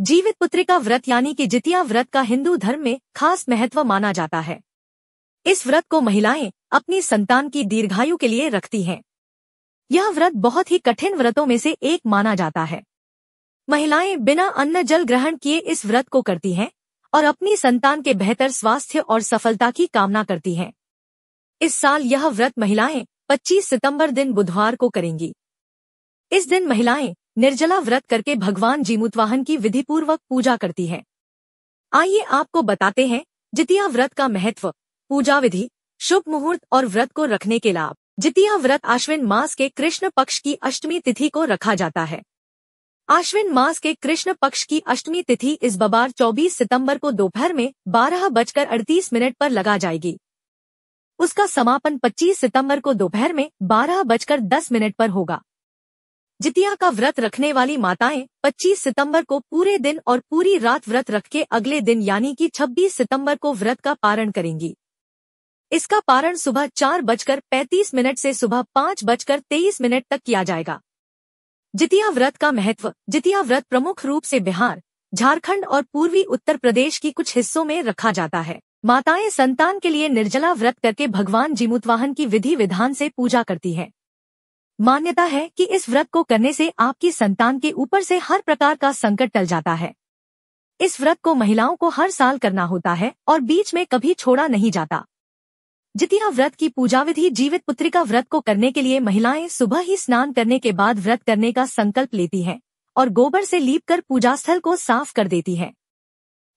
जीवित पुत्रिका व्रत यानी कि जितिया व्रत का हिंदू धर्म में खास महत्व माना जाता है इस व्रत को महिलाएं अपनी संतान की दीर्घायु के लिए रखती हैं यह व्रत बहुत ही कठिन व्रतों में से एक माना जाता है महिलाएं बिना अन्न जल ग्रहण किए इस व्रत को करती हैं और अपनी संतान के बेहतर स्वास्थ्य और सफलता की कामना करती हैं इस साल यह व्रत महिलाएं 25 सितंबर दिन बुधवार को करेंगी इस दिन महिलाएं निर्जला व्रत करके भगवान जीमुतवाहन की विधिपूर्वक पूजा करती है आइए आपको बताते हैं जितिया व्रत का महत्व पूजा विधि शुभ मुहूर्त और व्रत को रखने के लाभ जितिया व्रत आश्विन मास के कृष्ण पक्ष की अष्टमी तिथि को रखा जाता है आश्विन मास के कृष्ण पक्ष की अष्टमी तिथि इस बबार 24 सितंबर को दोपहर में बारह बजकर अड़तीस मिनट पर लगा जाएगी उसका समापन 25 सितंबर को दोपहर में बारह बजकर दस मिनट पर होगा जितिया का व्रत रखने वाली माताएं 25 सितंबर को पूरे दिन और पूरी रात व्रत रख के अगले दिन यानी कि 26 सितंबर को व्रत का पारण करेंगी इसका पारण सुबह चार बजकर पैंतीस मिनट से सुबह पाँच बजकर तेईस मिनट तक किया जाएगा जितिया व्रत का महत्व जितिया व्रत प्रमुख रूप से बिहार झारखंड और पूर्वी उत्तर प्रदेश की कुछ हिस्सों में रखा जाता है माताएं संतान के लिए निर्जला व्रत करके भगवान जीमुतवाहन की विधि विधान से पूजा करती हैं मान्यता है कि इस व्रत को करने से आपकी संतान के ऊपर से हर प्रकार का संकट टल जाता है इस व्रत को महिलाओं को हर साल करना होता है और बीच में कभी छोड़ा नहीं जाता जितिया व्रत की पूजा विधि जीवित पुत्रिका व्रत को करने के लिए महिलाएं सुबह ही स्नान करने के बाद व्रत करने का संकल्प लेती हैं और गोबर से लीपकर पूजा स्थल को साफ कर देती हैं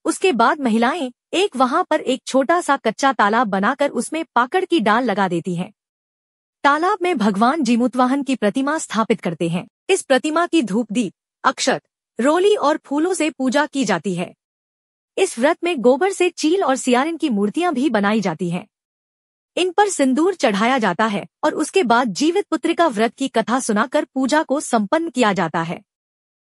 उसके बाद महिलाएं एक वहां पर एक छोटा सा कच्चा तालाब बनाकर उसमें पाकड़ की डाल लगा देती हैं तालाब में भगवान जीमुतवाहन की प्रतिमा स्थापित करते हैं इस प्रतिमा की धूप दीप अक्षत रोली और फूलों से पूजा की जाती है इस व्रत में गोबर से चील और सियारिन की मूर्तियां भी बनाई जाती हैं इन पर सिंदूर चढ़ाया जाता है और उसके बाद जीवित पुत्र का व्रत की कथा सुनाकर पूजा को संपन्न किया जाता है